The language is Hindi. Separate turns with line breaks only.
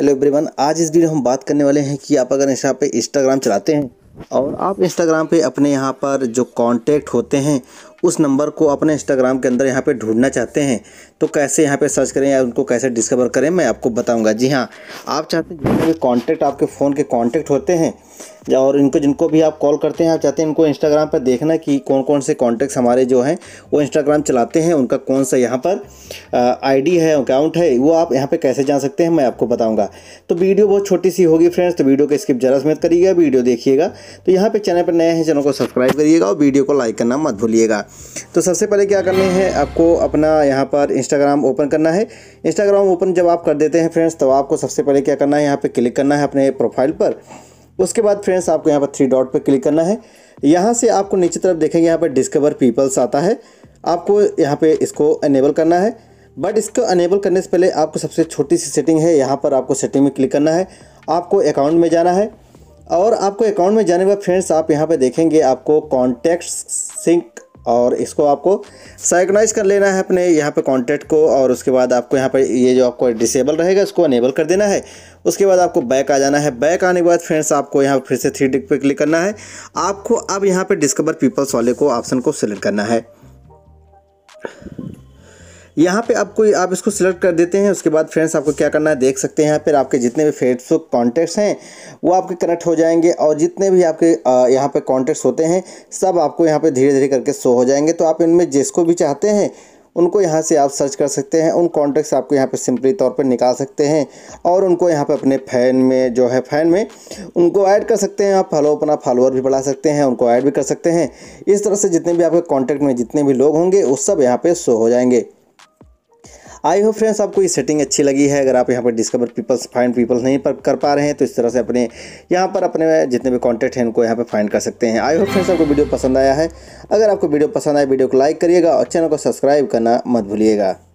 हेलो एवरीवन आज इस वीडियो हम बात करने वाले हैं कि आप अगर यहाँ पे इंस्टाग्राम चलाते हैं और आप इंस्टाग्राम पे अपने यहाँ पर जो कांटेक्ट होते हैं उस नंबर को अपने इंस्टाग्राम के अंदर यहाँ पे ढूंढना चाहते हैं तो कैसे यहाँ पे सर्च करें या उनको कैसे डिस्कवर करें मैं आपको बताऊँगा जी हाँ आप चाहते हैं जितने भी कॉन्टैक्ट आपके फ़ोन के कॉन्टैक्ट होते हैं और इनको जिनको भी आप कॉल करते हैं आप चाहते हैं इनको इंस्टाग्राम पर देखना कि कौन कौन से कॉन्टैक्ट हमारे जो हैं वो इंस्टाग्राम चलाते हैं उनका कौन सा यहाँ पर आई है अकाउंट है वो आप यहाँ पर कैसे जान सकते हैं मैं आपको बताऊँगा तो वीडियो बहुत छोटी सी होगी फ्रेंड्स तो वीडियो को स्किप जरा समेत करिएगा वीडियो देखिएगा तो यहाँ पर चैनल पर नए हैं चैनल को सब्सक्राइब करिएगा और वीडियो को लाइक करना मत भूलिएगा तो सबसे पहले क्या करना है आपको अपना यहाँ पर इंस्टाग्राम ओपन करना है इंस्टाग्राम ओपन जब आप कर देते हैं फ्रेंड्स तो आपको सबसे पहले क्या करना है यहाँ पर क्लिक करना है अपने प्रोफाइल पर उसके बाद फ्रेंड्स आपको यहाँ पर थ्री डॉट पर क्लिक करना है यहाँ से आपको नीचे तरफ देखेंगे यहाँ पर डिस्कवर पीपल्स आता है आपको यहाँ पे इसको अनेबल करना है बट इसको अनेबल करने से पहले आपको सबसे छोटी सी सेटिंग है यहाँ पर आपको सेटिंग में क्लिक करना है आपको अकाउंट में जाना है और आपको अकाउंट में जाने के बाद फ्रेंड्स आप यहाँ पर देखेंगे आपको कॉन्टैक्ट सिंक और इसको आपको साइकनाइज कर लेना है अपने यहाँ पे कॉन्टेक्ट को और उसके बाद आपको यहाँ पर ये जो आपको डिसेबल रहेगा इसको अनेबल कर देना है उसके बाद आपको बैक आ जाना है बैक आने के बाद फ्रेंड्स आपको यहाँ फिर से थ्री डिक पे क्लिक करना है आपको अब यहाँ पर डिस्कवर पीपल्स वाले को ऑप्शन को सिलेक्ट करना है यहाँ पे आपको आप इसको सिलेक्ट कर देते हैं उसके बाद फ्रेंड्स आपको क्या करना है देख सकते हैं यहाँ पर आपके जितने भी फेसबुक कॉन्टैक्ट्स हैं वो आपके कनेक्ट हो जाएंगे और जितने भी आपके यहाँ पर कॉन्टैक्ट्स होते हैं सब आपको यहाँ पर धीरे धीरे करके शो हो जाएंगे तो आप इनमें जिसको भी चाहते हैं उनको यहाँ से आप सर्च कर सकते हैं उन कॉन्टैक्ट्स आपको यहाँ पे सिंपली तौर पर निकाल सकते हैं और उनको यहाँ पे अपने फ़ैन में जो है फ़ैन में उनको ऐड कर सकते हैं आप फॉलो अपना फॉलोअर भी बढ़ा सकते हैं उनको ऐड भी कर सकते हैं इस तरह से जितने भी आपके कॉन्टैक्ट में जितने भी लोग होंगे वो सब यहाँ पर शो हो जाएंगे आई होप फ्रेंड्स आपको ये सेटिंग अच्छी लगी है अगर आप यहाँ पर डिस्कवर पीपल्स फाइंड पीपल्स नहीं पर कर पा रहे हैं तो इस तरह से अपने यहाँ पर अपने जितने भी कॉन्टैक्ट हैं उनको यहाँ पर फाइंड कर सकते हैं आई होप फ्रेंड्स आपको वीडियो पसंद आया है अगर आपको वीडियो पसंद आए वीडियो को लाइक करिएगा और चैनल को सब्सक्राइब करना मत भूलिएगा